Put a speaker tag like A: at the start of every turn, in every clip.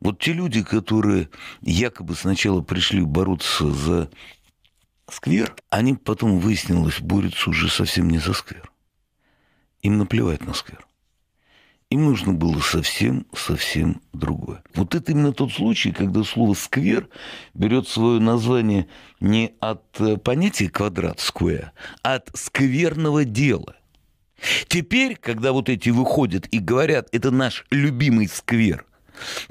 A: Вот те люди, которые якобы сначала пришли бороться за сквер, они потом, выяснилось, борются уже совсем не за сквер. Им наплевать на сквер. Им нужно было совсем-совсем другое. Вот это именно тот случай, когда слово «сквер» берет свое название не от э, понятия «квадрат сквер», а от «скверного дела». Теперь, когда вот эти выходят и говорят, это наш любимый сквер,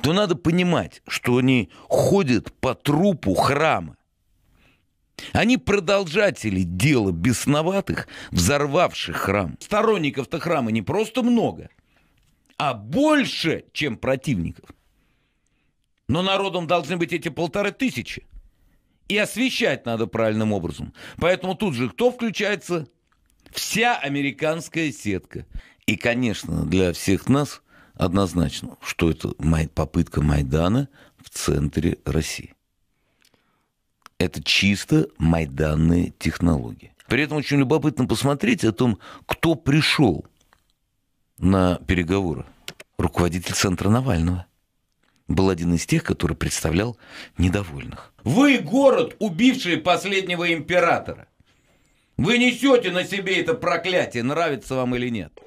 A: то надо понимать, что они ходят по трупу храма. Они продолжатели дела бесноватых, взорвавших храм. Сторонников-то храма не просто много, а больше, чем противников. Но народом должны быть эти полторы тысячи. И освещать надо правильным образом. Поэтому тут же кто включается? Вся американская сетка. И, конечно, для всех нас – однозначно, что это попытка Майдана в центре России. Это чисто майданные технологии. При этом очень любопытно посмотреть о том, кто пришел на переговоры. Руководитель центра Навального был один из тех, который представлял недовольных. Вы город, убивший последнего императора. Вы несете на себе это проклятие, нравится вам или нет.